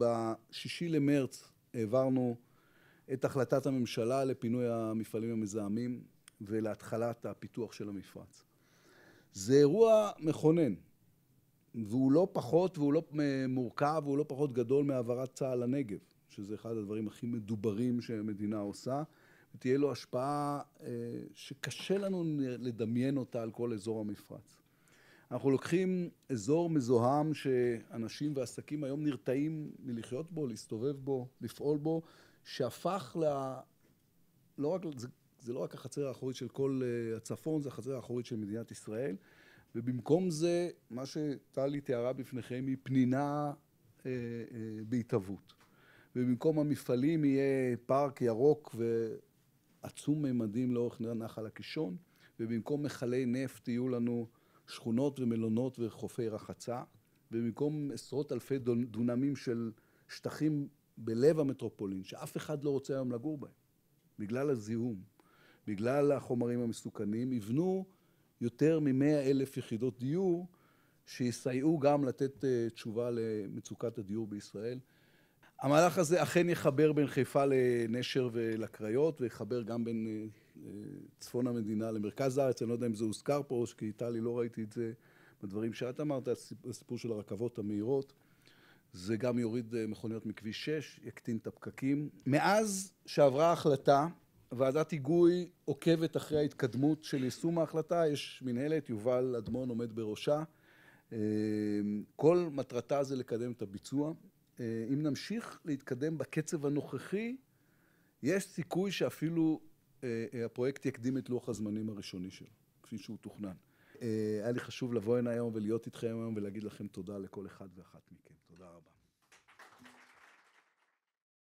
בשישי למרץ העברנו את החלטת הממשלה לפינוי המפעלים המזהמים ולהתחלת הפיתוח של המפרץ. זה אירוע מכונן, והוא לא פחות, והוא לא מורכב, והוא לא פחות גדול מהעברת צה"ל לנגב, שזה אחד הדברים הכי מדוברים שהמדינה עושה, ותהיה לו השפעה אה, שקשה לנו לדמיין אותה על כל אזור המפרץ. אנחנו לוקחים אזור מזוהם שאנשים ועסקים היום נרתעים מלחיות בו, להסתובב בו, לפעול בו, שהפך ל... לא רק... זה, זה לא רק החצר האחורית של כל אה, הצפון, זה החצר האחורית של מדינת ישראל. ובמקום זה, מה שטלי תיארה בפניכם היא פנינה אה, אה, בהתהוות. ובמקום המפעלים יהיה פארק ירוק ועצום ממדים לאורך נחל הקישון, ובמקום מכלי נפט יהיו לנו שכונות ומלונות וחופי רחצה, ובמקום עשרות אלפי דונמים של שטחים בלב המטרופולין, שאף אחד לא רוצה היום לגור בהם, בגלל הזיהום, בגלל החומרים המסוכנים, יבנו יותר ממאה אלף יחידות דיור שיסייעו גם לתת אה, תשובה למצוקת הדיור בישראל. המהלך הזה אכן יחבר בין חיפה לנשר ולקריות, ויחבר גם בין אה, אה, צפון המדינה למרכז הארץ. אני לא יודע אם זה הוזכר פה, כי טלי, לא ראיתי את זה בדברים שאת אמרת, הסיפור של הרכבות המהירות. זה גם יוריד אה, מכוניות מכביש 6, יקטין את הפקקים. מאז שעברה ההחלטה, ועדת היגוי עוקבת אחרי ההתקדמות של יישום ההחלטה, יש מנהלת, יובל אדמון עומד בראשה. כל מטרתה זה לקדם את הביצוע. אה, אם נמשיך להתקדם בקצב הנוכחי, יש סיכוי שאפילו אה, אה, הפרויקט יקדים את לוח הזמנים הראשוני שלו, כפי שהוא תוכנן. היה לי חשוב לבוא הנה היום ולהיות איתכם היום ולהגיד לכם תודה לכל אחד ואחת מכם. תודה רבה.